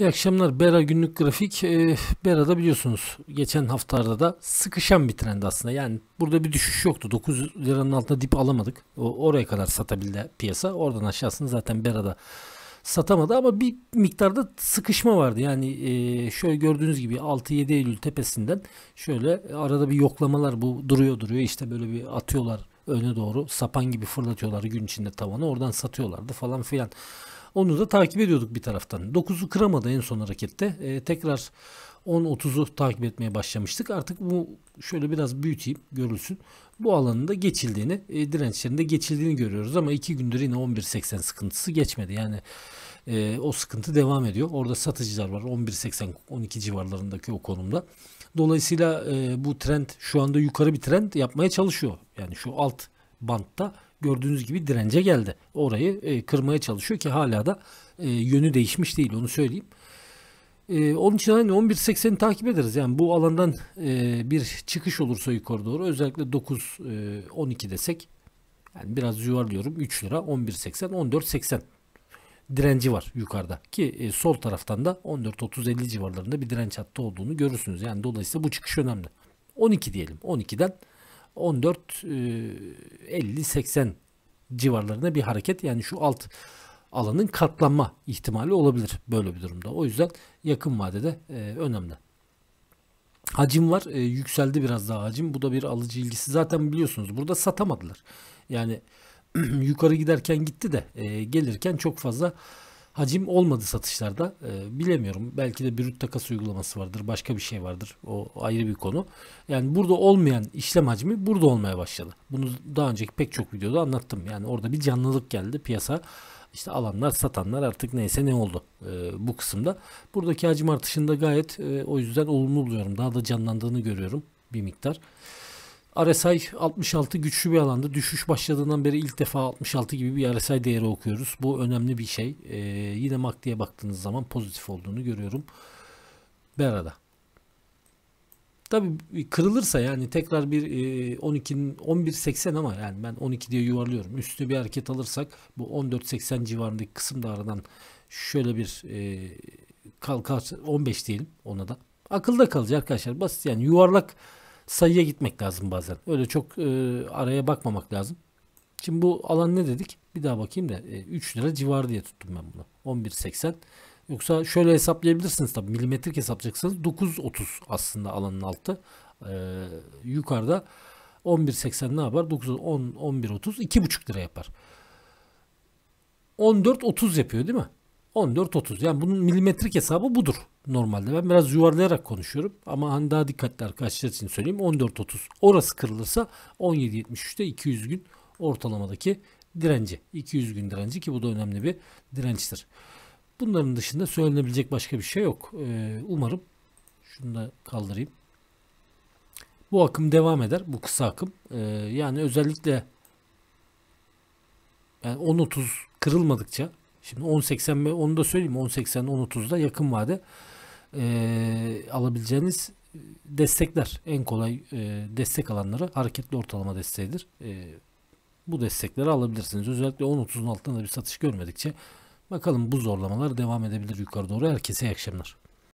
İyi akşamlar. Bera günlük grafik. E, Bera'da biliyorsunuz geçen haftalarda da sıkışan bir trend aslında. Yani burada bir düşüş yoktu. 9 liranın altında dip alamadık. O, oraya kadar satabildi piyasa. Oradan aşağısını zaten Bera'da satamadı ama bir miktarda sıkışma vardı. Yani e, şöyle gördüğünüz gibi 6-7 Eylül tepesinden şöyle arada bir yoklamalar bu duruyor duruyor. İşte böyle bir atıyorlar öne doğru sapan gibi fırlatıyorlar gün içinde tavanı. Oradan satıyorlardı falan filan. Onu da takip ediyorduk bir taraftan. 9'u kıramadı en son harekette. E, tekrar 10-30'u takip etmeye başlamıştık. Artık bu şöyle biraz büyüteyim görülsün. Bu alanında geçildiğini, e, dirençlerinde geçildiğini görüyoruz ama 2 gündür yine 11.80 sıkıntısı geçmedi. Yani e, o sıkıntı devam ediyor. Orada satıcılar var 11.80 12 civarlarındaki o konumda. Dolayısıyla e, bu trend şu anda yukarı bir trend yapmaya çalışıyor. Yani şu alt bantta gördüğünüz gibi dirence geldi. Orayı e, kırmaya çalışıyor ki hala da e, yönü değişmiş değil onu söyleyeyim. E, onun için hani 11.80'i takip ederiz. Yani bu alandan e, bir çıkış olursa yukarı doğru özellikle 9 e, 12 desek yani biraz yuvarlıyorum 3 lira 11.80 14.80 direnci var yukarıda ki e, sol taraftan da 14 50 civarlarında bir direnç hattı olduğunu görürsünüz. Yani dolayısıyla bu çıkış önemli. 12 diyelim. 12'den 14 50 80 civarlarında bir hareket yani şu alt alanın katlanma ihtimali olabilir böyle bir durumda. O yüzden yakın vadede e, önemli. Hacim var. E, yükseldi biraz daha hacim. Bu da bir alıcı ilgisi. Zaten biliyorsunuz burada satamadılar. Yani yukarı giderken gitti de e, gelirken çok fazla hacim olmadı satışlarda. E, bilemiyorum. Belki de brüt takas uygulaması vardır. Başka bir şey vardır. O ayrı bir konu. Yani burada olmayan işlem hacmi burada olmaya başladı. Bunu daha önceki pek çok videoda anlattım. Yani orada bir canlılık geldi piyasa. İşte alanlar satanlar artık neyse ne oldu e, bu kısımda. Buradaki hacim artışında gayet e, o yüzden olumlu buluyorum. Daha da canlandığını görüyorum bir miktar. RSI 66 güçlü bir alanda. Düşüş başladığından beri ilk defa 66 gibi bir RSI değeri okuyoruz. Bu önemli bir şey. Ee, yine MACD'ye baktığınız zaman pozitif olduğunu görüyorum. Berada. Tabi kırılırsa yani tekrar bir e, 12'nin 11.80 ama yani ben 12 diye yuvarlıyorum. Üstü bir hareket alırsak bu 14.80 civarındaki kısım da aradan şöyle bir e, kalkar 15 diyelim ona da. Akılda kalıcı arkadaşlar basit yani yuvarlak sayıya gitmek lazım bazen. Öyle çok e, araya bakmamak lazım. Şimdi bu alan ne dedik? Bir daha bakayım da e, 3 lira civarı diye tuttum ben bunu. 11.80. Yoksa şöyle hesaplayabilirsiniz tabii milimetrik hesaplayacaksınız. 9.30 aslında alanın altı. E, yukarıda 11.80 ne yapar? 9 10 11.30 2.5 lira yapar. 14.30 yapıyor değil mi? 14.30 yani bunun milimetrik hesabı budur normalde. Ben biraz yuvarlayarak konuşuyorum ama hani daha dikkatli arkadaşlar için söyleyeyim 14.30 orası kırılırsa 17.73'te 200 gün ortalamadaki direnci 200 gün direnci ki bu da önemli bir dirençtir. Bunların dışında söylenebilecek başka bir şey yok. Ee, umarım şunu da kaldırayım. Bu akım devam eder. Bu kısa akım. Ee, yani özellikle yani 10.30 kırılmadıkça Şimdi 10.80 onu da söyleyeyim 10.80 10.30'da yakın vade ee, e, alabileceğiniz destekler en kolay e, destek alanları hareketli ortalama desteğidir. E, bu destekleri alabilirsiniz. Özellikle 10.30'un altında bir satış görmedikçe bakalım bu zorlamalar devam edebilir yukarı doğru. Herkese iyi akşamlar.